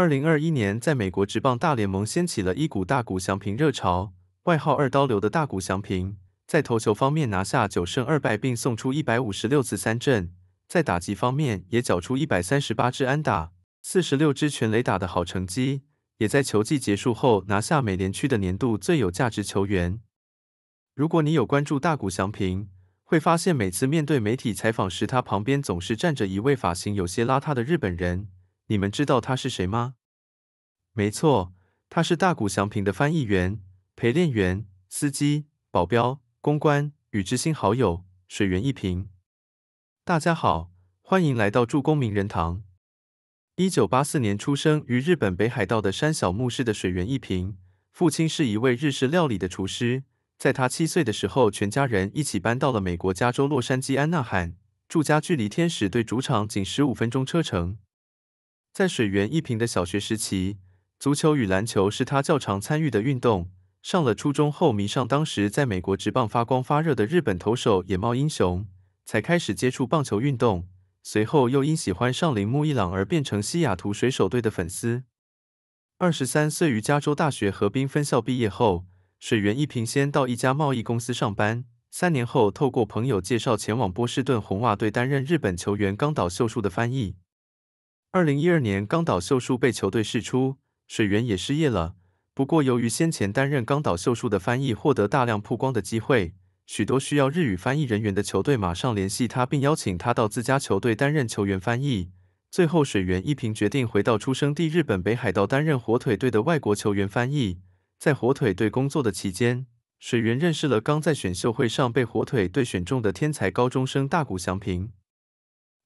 二零二一年，在美国职棒大联盟掀起了一股大谷翔平热潮。外号“二刀流”的大谷翔平，在投球方面拿下九胜二败，并送出一百五十六次三振；在打击方面，也缴出一百三十八支安打、四十六支全垒打的好成绩。也在球季结束后拿下美联区的年度最有价值球员。如果你有关注大谷翔平，会发现每次面对媒体采访时，他旁边总是站着一位发型有些邋遢的日本人。你们知道他是谁吗？没错，他是大谷翔平的翻译员、陪练员、司机、保镖、公关与知心好友水源一平。大家好，欢迎来到助攻名人堂。一九八四年出生于日本北海道的山小牧市的水源一平，父亲是一位日式料理的厨师。在他七岁的时候，全家人一起搬到了美国加州洛杉矶安纳罕，住家距离天使队主场仅十五分钟车程。在水源一平的小学时期，足球与篮球是他较常参与的运动。上了初中后，迷上当时在美国直棒发光发热的日本投手野茂英雄，才开始接触棒球运动。随后又因喜欢上铃木一朗而变成西雅图水手队的粉丝。二十三岁于加州大学河滨分校毕业后，水源一平先到一家贸易公司上班，三年后透过朋友介绍前往波士顿红袜队担任日本球员冈岛秀树的翻译。二零一二年，冈岛秀树被球队释出，水源也失业了。不过，由于先前担任冈岛秀树的翻译，获得大量曝光的机会，许多需要日语翻译人员的球队马上联系他，并邀请他到自家球队担任球员翻译。最后，水源一平决定回到出生地日本北海道，担任火腿队的外国球员翻译。在火腿队工作的期间，水源认识了刚在选秀会上被火腿队选中的天才高中生大谷祥平。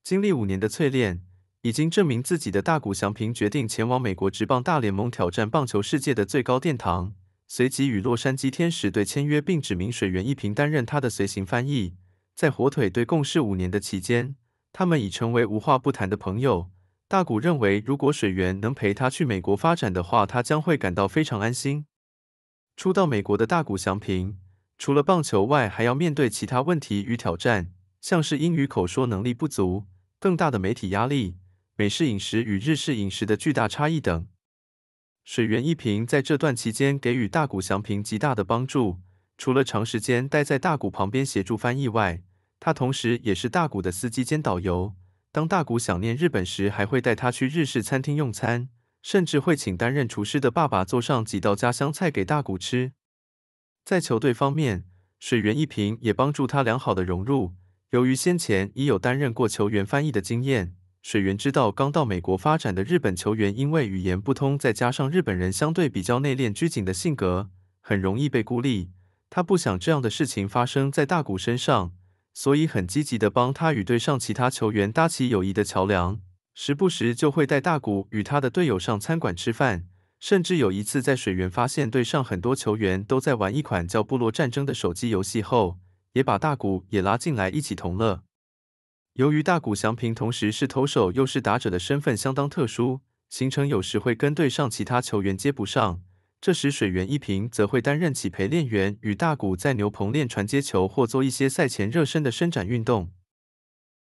经历五年的淬炼。已经证明自己的大谷翔平决定前往美国职棒大联盟挑战棒球世界的最高殿堂，随即与洛杉矶天使队签约，并指明水源一平担任他的随行翻译。在火腿队共事五年的期间，他们已成为无话不谈的朋友。大谷认为，如果水源能陪他去美国发展的话，他将会感到非常安心。初到美国的大谷翔平，除了棒球外，还要面对其他问题与挑战，像是英语口说能力不足、更大的媒体压力。美式饮食与日式饮食的巨大差异等。水源一平在这段期间给予大谷祥平极大的帮助，除了长时间待在大谷旁边协助翻译外，他同时也是大谷的司机兼导游。当大谷想念日本时，还会带他去日式餐厅用餐，甚至会请担任厨师的爸爸做上几道家乡菜给大谷吃。在球队方面，水源一平也帮助他良好的融入，由于先前已有担任过球员翻译的经验。水源知道刚到美国发展的日本球员，因为语言不通，再加上日本人相对比较内敛拘谨的性格，很容易被孤立。他不想这样的事情发生在大谷身上，所以很积极的帮他与队上其他球员搭起友谊的桥梁。时不时就会带大谷与他的队友上餐馆吃饭，甚至有一次在水源发现队上很多球员都在玩一款叫《部落战争》的手机游戏后，也把大谷也拉进来一起同乐。由于大谷翔平同时是投手又是打者的身份相当特殊，行程有时会跟队上其他球员接不上，这时水源一平则会担任起陪练员，与大谷在牛棚练传接球或做一些赛前热身的伸展运动。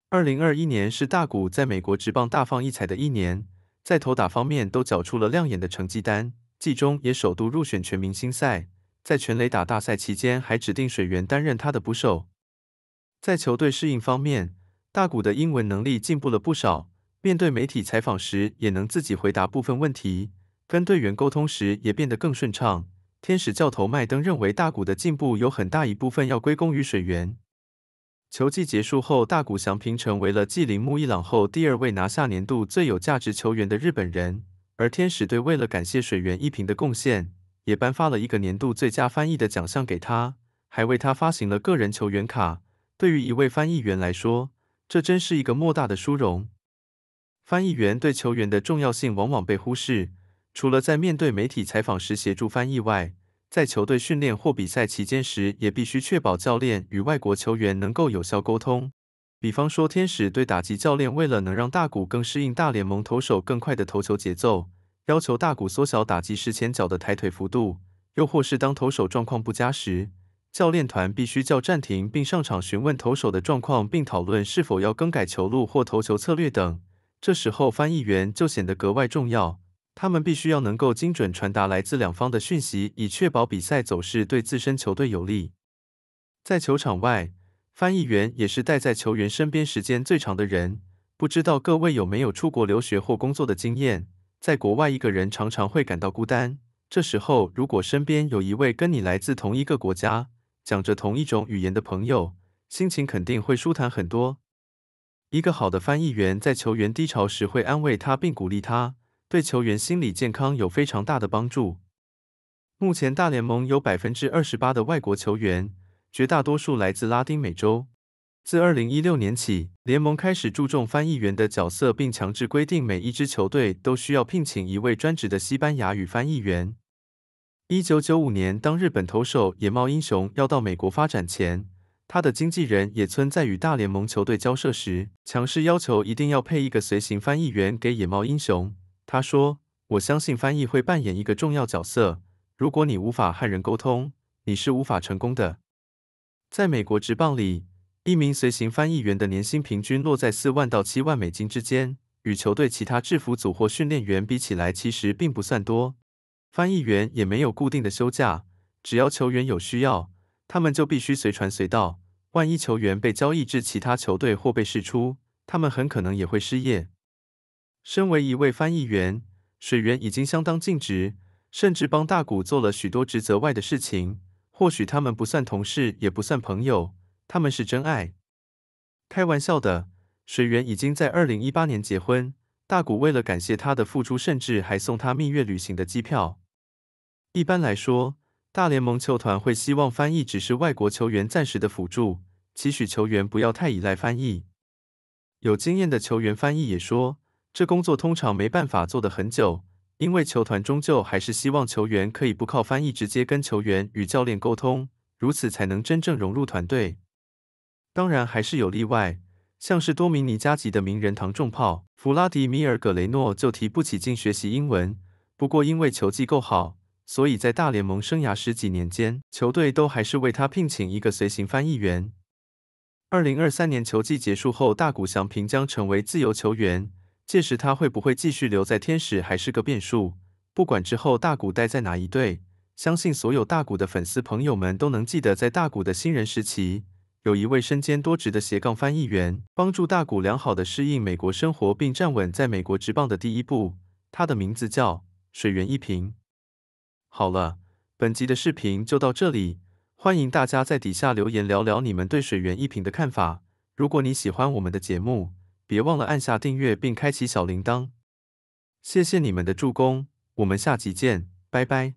二零二一年是大谷在美国职棒大放异彩的一年，在投打方面都缴出了亮眼的成绩单，季中也首度入选全明星赛，在全垒打大赛期间还指定水源担任他的捕手，在球队适应方面。大谷的英文能力进步了不少，面对媒体采访时也能自己回答部分问题，跟队员沟通时也变得更顺畅。天使教头麦登认为大谷的进步有很大一部分要归功于水源。球季结束后，大谷翔平成为了继铃木一朗后第二位拿下年度最有价值球员的日本人。而天使队为了感谢水源一平的贡献，也颁发了一个年度最佳翻译的奖项给他，还为他发行了个人球员卡。对于一位翻译员来说，这真是一个莫大的殊荣。翻译员对球员的重要性往往被忽视。除了在面对媒体采访时协助翻译外，在球队训练或比赛期间时，也必须确保教练与外国球员能够有效沟通。比方说，天使队打击教练为了能让大谷更适应大联盟投手更快的投球节奏，要求大谷缩小打击时前脚的抬腿幅度；又或是当投手状况不佳时。教练团必须叫暂停，并上场询问投手的状况，并讨论是否要更改球路或投球策略等。这时候，翻译员就显得格外重要。他们必须要能够精准传达来自两方的讯息，以确保比赛走势对自身球队有利。在球场外，翻译员也是待在球员身边时间最长的人。不知道各位有没有出国留学或工作的经验？在国外，一个人常常会感到孤单。这时候，如果身边有一位跟你来自同一个国家，讲着同一种语言的朋友，心情肯定会舒坦很多。一个好的翻译员在球员低潮时会安慰他并鼓励他，对球员心理健康有非常大的帮助。目前大联盟有百分之二十八的外国球员，绝大多数来自拉丁美洲。自二零一六年起，联盟开始注重翻译员的角色，并强制规定每一支球队都需要聘请一位专职的西班牙语翻译员。一九九五年，当日本投手野茂英雄要到美国发展前，他的经纪人野村在与大联盟球队交涉时，强势要求一定要配一个随行翻译员给野茂英雄。他说：“我相信翻译会扮演一个重要角色。如果你无法和人沟通，你是无法成功的。”在美国职棒里，一名随行翻译员的年薪平均落在四万到七万美金之间，与球队其他制服组或训练员比起来，其实并不算多。翻译员也没有固定的休假，只要球员有需要，他们就必须随传随到。万一球员被交易至其他球队或被释出，他们很可能也会失业。身为一位翻译员，水原已经相当尽职，甚至帮大谷做了许多职责外的事情。或许他们不算同事，也不算朋友，他们是真爱。开玩笑的，水原已经在二零一八年结婚，大谷为了感谢他的付出，甚至还送他蜜月旅行的机票。一般来说，大联盟球团会希望翻译只是外国球员暂时的辅助，期许球员不要太依赖翻译。有经验的球员翻译也说，这工作通常没办法做得很久，因为球团终究还是希望球员可以不靠翻译直接跟球员与教练沟通，如此才能真正融入团队。当然还是有例外，像是多米尼加籍的名人堂重炮弗拉迪米尔·格雷诺就提不起劲学习英文，不过因为球技够好。所以在大联盟生涯十几年间，球队都还是为他聘请一个随行翻译员。二零二三年球季结束后，大谷翔平将成为自由球员。届时他会不会继续留在天使还是个变数。不管之后大谷待在哪一队，相信所有大谷的粉丝朋友们都能记得，在大谷的新人时期，有一位身兼多职的斜杠翻译员，帮助大谷良好的适应美国生活，并站稳在美国职棒的第一步。他的名字叫水源一平。好了，本集的视频就到这里。欢迎大家在底下留言聊聊你们对水源一品的看法。如果你喜欢我们的节目，别忘了按下订阅并开启小铃铛。谢谢你们的助攻，我们下集见，拜拜。